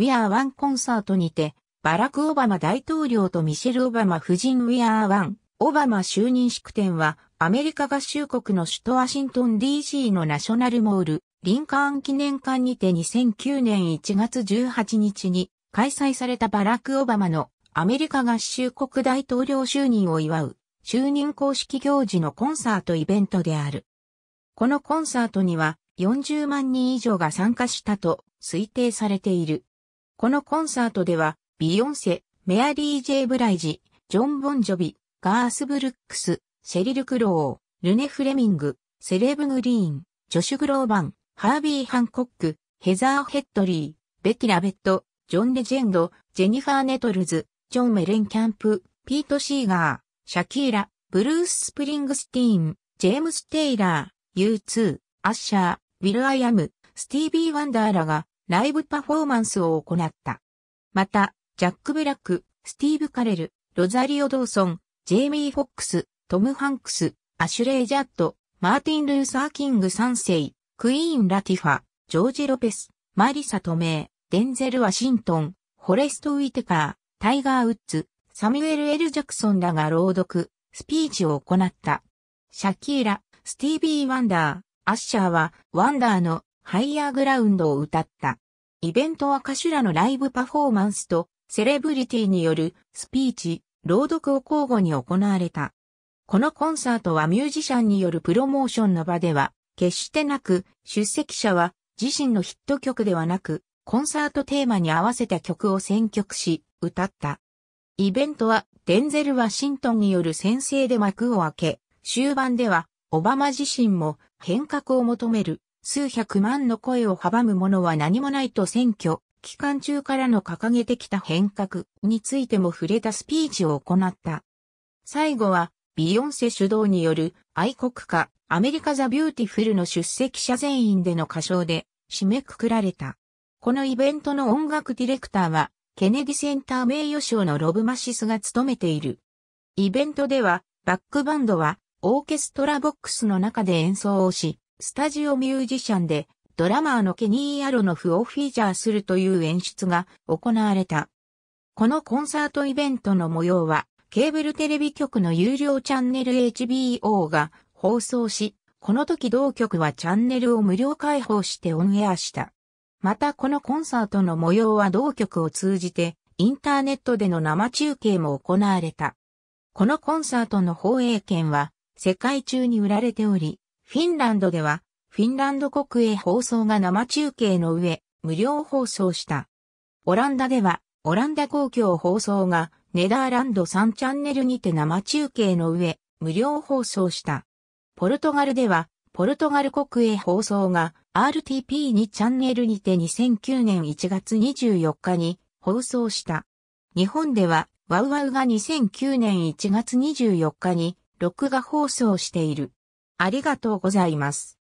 ウィアーワンコンサートにて、バラク・オバマ大統領とミシェル・オバマ夫人ウィアーワン、オバマ就任式典は、アメリカ合衆国の首都ワシントン DC のナショナルモール、リンカーン記念館にて2009年1月18日に開催されたバラク・オバマのアメリカ合衆国大統領就任を祝う就任公式行事のコンサートイベントである。このコンサートには40万人以上が参加したと推定されている。このコンサートでは、ビヨンセ、メアリー・ジェイ・ブライジ、ジョン・ボンジョビ、ガース・ブルックス、シェリル・クロー、ルネ・フレミング、セレブ・グリーン、ジョシュ・グローバン、ハービー・ハンコック、ヘザー・ヘッドリー、ベティ・ラベット、ジョン・レジェンド、ジェニファー・ネトルズ、ジョン・メレン・キャンプ、ピート・シーガー、シャキーラ、ブルース・スプリングスティーン、ジェームス・テイラー、U2、アッシャー、ウィル・アイアム、スティービー・ワンダーラがライブパフォーマンスを行った。また、ジャック・ブラック、スティーブ・カレル、ロザリオ・ドーソン、ジェイミー・フォックス、トム・ハンクス、アシュレイ・ジャット、マーティン・ルーサー・キング3世、クイーン・ラティファ、ジョージ・ロペス、マリサ・トメイ、デンゼル・ワシントン、ホレスト・ウィテカー、タイガー・ウッズ、サミュエル・エル・ジャクソンらが朗読、スピーチを行った。シャキーラ、スティービー・ワンダー、アッシャーは、ワンダーのハイヤーグラウンドを歌った。イベントは歌手らのライブパフォーマンスとセレブリティによるスピーチ、朗読を交互に行われた。このコンサートはミュージシャンによるプロモーションの場では決してなく、出席者は自身のヒット曲ではなく、コンサートテーマに合わせた曲を選曲し、歌った。イベントはデンゼル・ワシントンによる先制で幕を開け、終盤ではオバマ自身も変革を求める数百万の声を阻むものは何もないと選挙、期間中からの掲げてきた変革についても触れたスピーチを行った。最後は、ビヨンセ主導による愛国歌、アメリカザ・ビューティフルの出席者全員での歌唱で締めくくられた。このイベントの音楽ディレクターは、ケネディセンター名誉賞のロブマシスが務めている。イベントでは、バックバンドは、オーケストラボックスの中で演奏をし、スタジオミュージシャンで、ドラマーのケニー・アロノフをフィーチャーするという演出が行われた。このコンサートイベントの模様は、ケーブルテレビ局の有料チャンネル HBO が放送し、この時同局はチャンネルを無料開放してオンエアした。またこのコンサートの模様は同局を通じて、インターネットでの生中継も行われた。このコンサートの放映権は、世界中に売られており、フィンランドでは、フィンランド国営放送が生中継の上、無料放送した。オランダでは、オランダ公共放送が、ネダーランド3チャンネルにて生中継の上、無料放送した。ポルトガルでは、ポルトガル国営放送が RTP2 チャンネルにて2009年1月24日に放送した。日本では、ワウワウが2009年1月24日に録画放送している。ありがとうございます。